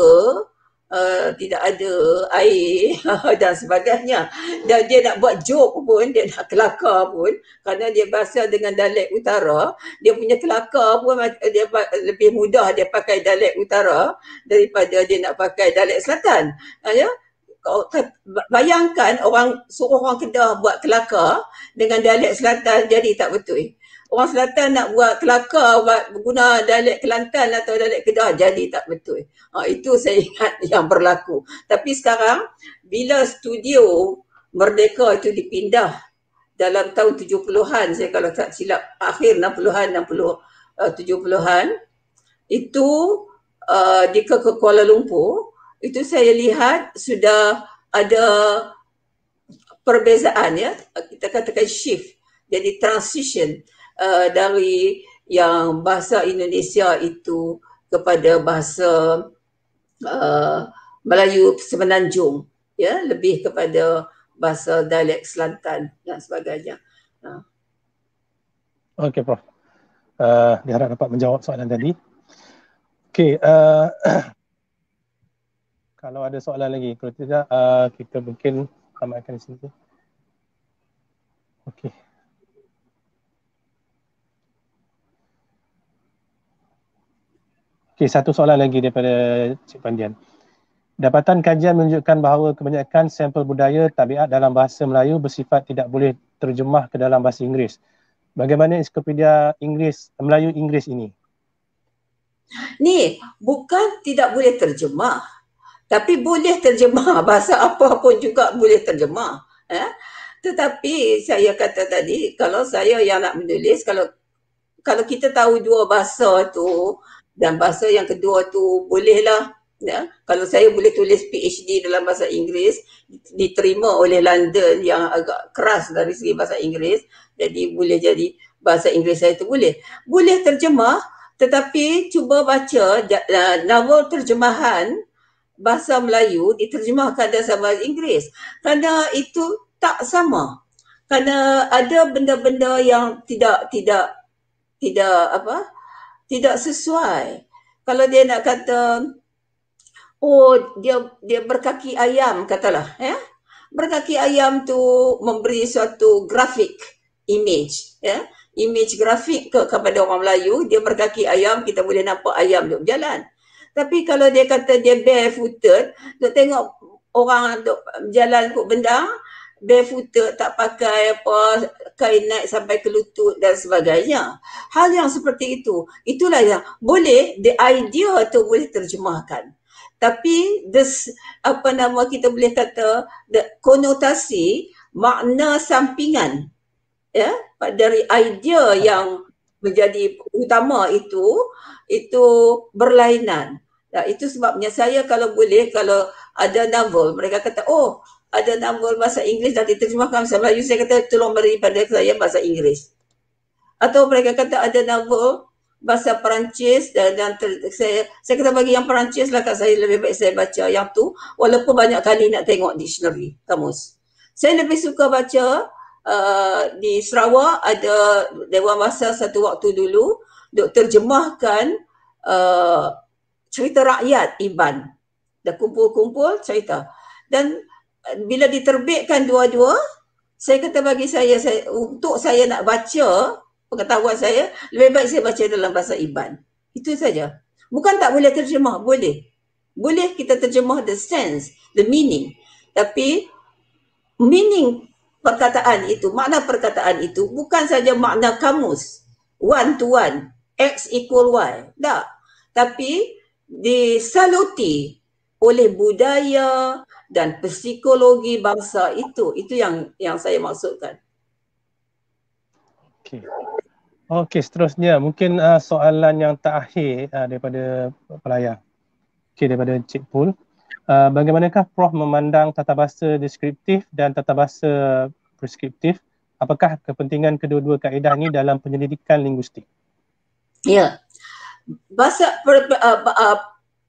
Eh, tidak ada air dan sebagainya. Dan dia nak buat joke pun, dia nak kelakar pun kerana dia bahasa dengan Dalek utara, dia punya kelakar pun dia lebih mudah dia pakai Dalek utara daripada dia nak pakai Dalek selatan. Ah, ya? Bayangkan orang suruh orang Kedah buat kelakar dengan Dalek selatan jadi tak betul orang Selatan nak buat kelakar buat guna dialek Kelantan atau dialek Kedah jadi tak betul. Ha, itu saya ingat yang berlaku. Tapi sekarang bila studio Merdeka itu dipindah dalam tahun 70-an saya kalau tak silap akhir 60-an 60 uh, 70-an itu uh, di ke Kuala Lumpur itu saya lihat sudah ada perbezaan ya kita katakan shift jadi transition uh, dari yang bahasa Indonesia itu kepada bahasa uh, Melayu Semenanjung ya lebih kepada bahasa dialek Selatan dan sebagainya. Uh. Okey prof. Uh, diharap dapat menjawab soalan tadi. Okey uh, kalau ada soalan lagi kalau tidak uh, kita mungkin tamatkan di sini. Okey. Okey, satu soalan lagi daripada Cik Pandian. Dapatan kajian menunjukkan bahawa kebanyakan sampel budaya tabiat dalam bahasa Melayu bersifat tidak boleh terjemah ke dalam bahasa Inggeris. Bagaimana enciklopedia Inggeris Melayu Inggeris ini? Ni, bukan tidak boleh terjemah. Tapi boleh terjemah bahasa apa pun juga boleh terjemah. Eh? Tetapi saya kata tadi kalau saya yang nak menulis kalau kalau kita tahu dua bahasa tu dan bahasa yang kedua tu bolehlah ya kalau saya boleh tulis PhD dalam bahasa Inggeris diterima oleh London yang agak keras dari segi bahasa Inggeris jadi boleh jadi bahasa Inggeris saya itu boleh boleh terjemah tetapi cuba baca ya, novel terjemahan bahasa Melayu diterjemahkan dalam bahasa Inggeris kerana itu tak sama kerana ada benda-benda yang tidak tidak tidak apa tidak sesuai. Kalau dia nak kata oh dia dia berkaki ayam katalah ya. Berkaki ayam tu memberi suatu grafik image ya. Image grafik ke kepada orang Melayu dia berkaki ayam kita boleh nampak ayam tu berjalan. Tapi kalau dia kata dia barefooted, tu tengok orang duk jalan kok bendang, barefooter tak pakai apa kain naik sampai ke lutut dan sebagainya. Hal yang seperti itu, itulah yang boleh the idea tu boleh terjemahkan. Tapi the apa nama kita boleh kata the konotasi makna sampingan ya yeah, dari idea yang menjadi utama itu itu berlainan. Nah, itu sebabnya saya kalau boleh kalau ada novel mereka kata oh ada enam gol bahasa Inggeris dan diterjemahkan bahasa Melayu, saya kata tolong beri pada saya bahasa Inggeris. Atau mereka kata ada enam gol bahasa Perancis dan, dan ter, saya saya kata bagi yang Perancis lah kat saya lebih baik saya baca yang tu walaupun banyak kali nak tengok dictionary kamus. Saya lebih suka baca uh, di Sarawak ada Dewan Bahasa satu waktu dulu dok terjemahkan uh, cerita rakyat Iban. Dah kumpul-kumpul cerita. Dan bila diterbitkan dua-dua saya kata bagi saya, saya untuk saya nak baca pengetahuan saya lebih baik saya baca dalam bahasa Iban itu saja bukan tak boleh terjemah boleh boleh kita terjemah the sense the meaning tapi meaning perkataan itu makna perkataan itu bukan saja makna kamus one to one x equal y tak tapi disaluti oleh budaya, dan psikologi bangsa itu itu yang yang saya maksudkan. Okey. Okey, seterusnya mungkin uh, soalan yang terakhir uh, daripada pelayar. Okey, daripada Cik Pul. Uh, bagaimanakah Prof memandang tata bahasa deskriptif dan tata bahasa preskriptif? Apakah kepentingan kedua-dua kaedah ini dalam penyelidikan linguistik? Ya. Yeah. Bahasa per, uh, uh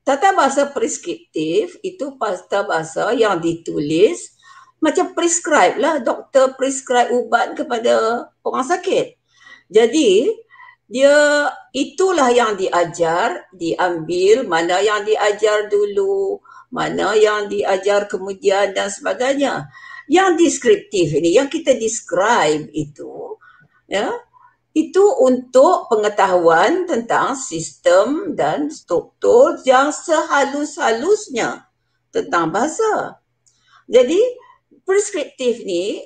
Tata bahasa preskriptif itu tata bahasa yang ditulis macam prescribe lah doktor prescribe ubat kepada orang sakit. Jadi dia itulah yang diajar, diambil mana yang diajar dulu, mana yang diajar kemudian dan sebagainya. Yang deskriptif ini yang kita describe itu ya itu untuk pengetahuan tentang sistem dan struktur yang sehalus-halusnya tentang bahasa. Jadi, preskriptif ni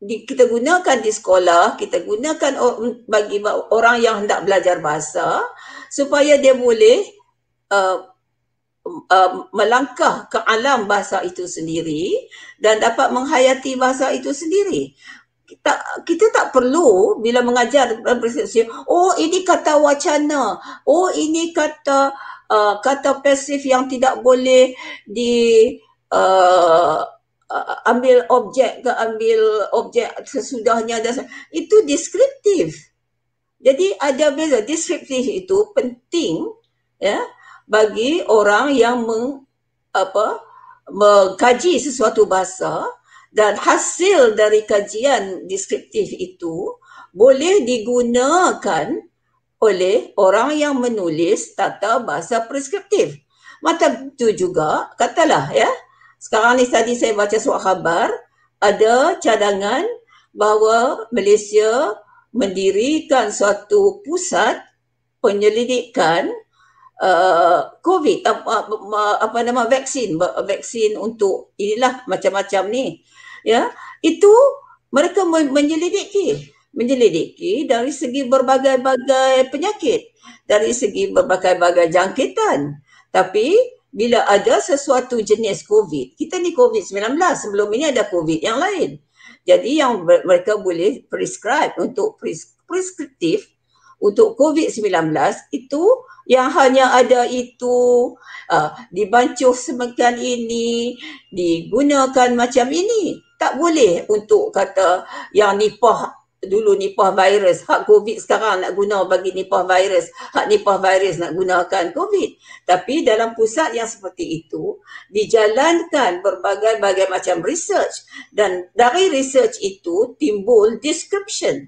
di, kita gunakan di sekolah, kita gunakan o, bagi orang yang hendak belajar bahasa supaya dia boleh uh, uh, melangkah ke alam bahasa itu sendiri dan dapat menghayati bahasa itu sendiri kita kita tak perlu bila mengajar persepsi oh ini kata wacana oh ini kata uh, kata pasif yang tidak boleh di uh, uh ambil objek ke ambil objek sesudahnya dan itu deskriptif jadi ada beza deskriptif itu penting ya bagi orang yang meng, apa mengkaji sesuatu bahasa dan hasil dari kajian deskriptif itu boleh digunakan oleh orang yang menulis tata bahasa preskriptif. Macam tu juga, katalah ya. Sekarang ni tadi saya baca surat khabar, ada cadangan bahawa Malaysia mendirikan suatu pusat penyelidikan uh, COVID, uh, apa nama, vaksin, vaksin untuk inilah macam-macam ni ya itu mereka menyelidiki menyelidiki dari segi berbagai-bagai penyakit dari segi berbagai-bagai jangkitan tapi bila ada sesuatu jenis covid kita ni covid-19 sebelum ini ada covid yang lain jadi yang mereka boleh prescribe untuk preskriptif untuk COVID-19 itu yang hanya ada itu uh, dibancuh semakan ini digunakan macam ini tak boleh untuk kata yang nipah dulu nipah virus, hak COVID sekarang nak guna bagi nipah virus, hak nipah virus nak gunakan COVID. Tapi dalam pusat yang seperti itu, dijalankan berbagai-bagai macam research dan dari research itu timbul description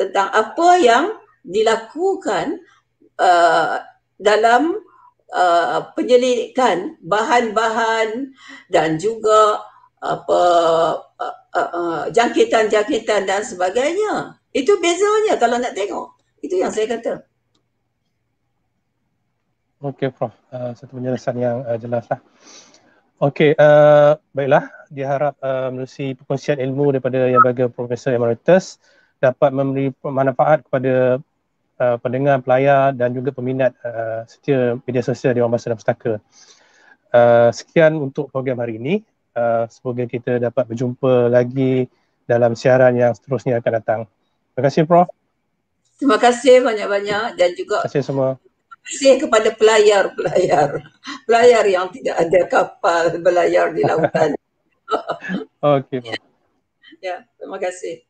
tentang apa yang dilakukan uh, dalam uh, penyelidikan bahan-bahan dan juga apa jangkitan-jangkitan dan sebagainya. Itu bezanya kalau nak tengok. Itu yang saya kata. Okey Prof, uh, satu penjelasan yang uh, jelas lah. Okey, uh, baiklah. Diharap uh, melalui perkongsian ilmu daripada yang bagi Profesor Emeritus dapat memberi manfaat kepada uh, pendengar, pelayar dan juga peminat uh, setia media sosial Dewan Bahasa dan Pustaka. Uh, sekian untuk program hari ini uh, semoga kita dapat berjumpa lagi dalam siaran yang seterusnya akan datang. Terima kasih Prof. Terima kasih banyak-banyak dan juga terima kasih semua. Terima kasih kepada pelayar-pelayar. Pelayar yang tidak ada kapal berlayar di lautan. Okey. Ya, terima kasih.